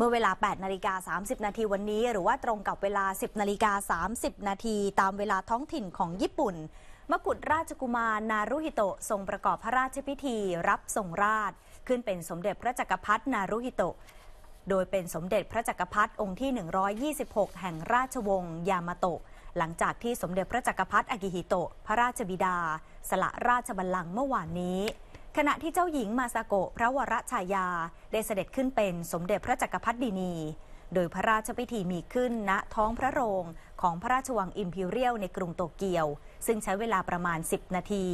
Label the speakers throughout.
Speaker 1: เมื่อเวลา8นาฬิกา30 นาทีวันนี้ หรือว่าตรงกับเวลา 10 นาฬิกา 30 นาที ตามเวลาท้องถิ่นของญี่ปุ่น มกุฎราชกุมาร นารุฮิโตะ ทรงประกอบพระราชพิธีรับทรงราช ขึ้นเป็นสมเด็จพระจักรพรรดินารุฮิโตะ โดยเป็นสมเด็จพระจักรพรรดิองค์ที่ 126 แห่งราชวงศ์ยามาโตะ หลังจากที่สมเด็จพระจักรพรรดิอากิฮิโตะ พระราชบิดา สละราชบัลลังก์เมื่อวานนี้ขณะที่เจ้าหญิงมาซาโกะพระวรชายา ได้เสด็จขึ้นเป็นสมเด็จพระจักรพรรดินี โดยพระราชพิธีมีขึ้นณท้องพระโรง ของพระราชวังอิมพีเรียลในกรุงโตเกียวซึ่งใช้เวลาประมาณ 10 นาที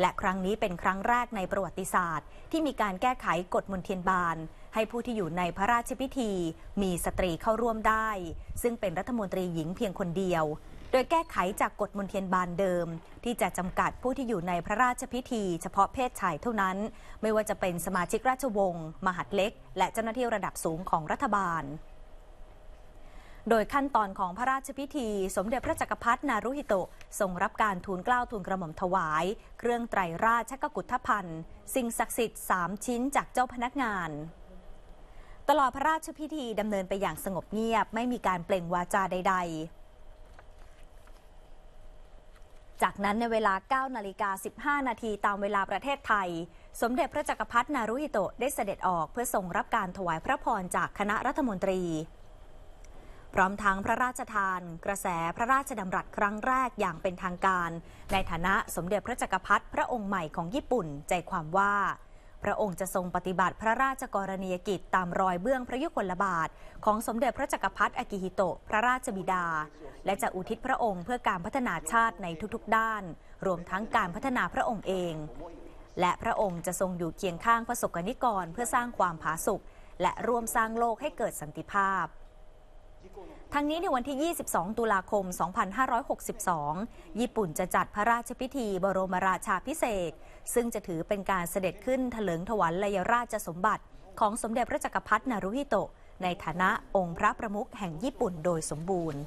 Speaker 1: และครั้งนี้เป็นครั้งแรกในประวัติศาสตร์ที่มีการแก้ไขกฎมนเทียนบานให้ผู้ที่อยู่ในพระราชพิธีมีสตรีเข้าร่วมได้ ซึ่งเป็นรัฐมนตรีหญิงเพียงคนเดียวดยแก้ไขจากกฎมนเทียนบานเดิม ที่จะจำกัดผู้ที่อยู่ในพระราชพิธี เฉพาะเพศชายเท่านั้น ไม่ว่าจะเป็นสมาชิกราชวงศ์มหาดเล็ก และเจ้าหน้าที่ระดับสูงของรัฐบาล โดยขั้นตอนของพระราชพิธี สมเด็จพระจักรพรรดินารุฮิโตะทรงรับการทูลกล้าวทูลกระหม่อมถวาย เครื่องไตรราชกกุฏพันธ์สิ่งศักดิ์สิทธิ์3ชิ้นจากเจ้าพนักงาน ตลอดพระราชพิธีดำเนินไปอย่างสงบเงียบไม่มีการเปล่งวาจาใดๆจากนั้นในเวลา9นาฬิกา15 นาทีตามเวลาประเทศไทย สมเด็จพระจักรพรรดินารุฮิโตะได้เสด็จออกเพื่อส่งรับการถวายพระพรจากคณะรัฐมนตรี พร้อมทั้งพระราชทานกระแสพระราชดำรัสครั้งแรกอย่างเป็นทางการในฐานะสมเด็จพระจักรพรรดิพระองค์ใหม่ของญี่ปุ่นใจความว่าพระองค์จะทรงปฏิบัติพระราชกรณียกิจ ตามรอยเบื้องพระยุคลบาท ของสมเด็จพระจักรพรรดิอากิฮิโตะพระราชบิดา และจะอุทิศพระองค์เพื่อการพัฒนาชาติในทุกๆ ด้าน รวมทั้งการพัฒนาพระองค์เอง และพระองค์จะทรงอยู่เคียงข้างพระสกนิกรเพื่อสร้างความผาสุกและร่วมสร้างโลกให้เกิดสันติภาพทั้งนี้ในวันที่ 22 ตุลาคม 2562 ญี่ปุ่นจะจัดพระราชพิธีบรมราชาพิเศษซึ่งจะถือเป็นการเสด็จขึ้นถลิงถวัลยราชสมบัติ ของสมเด็จพระจักรพรรดินารุฮิโตะ ในฐานะองค์พระประมุขแห่งญี่ปุ่นโดยสมบูรณ์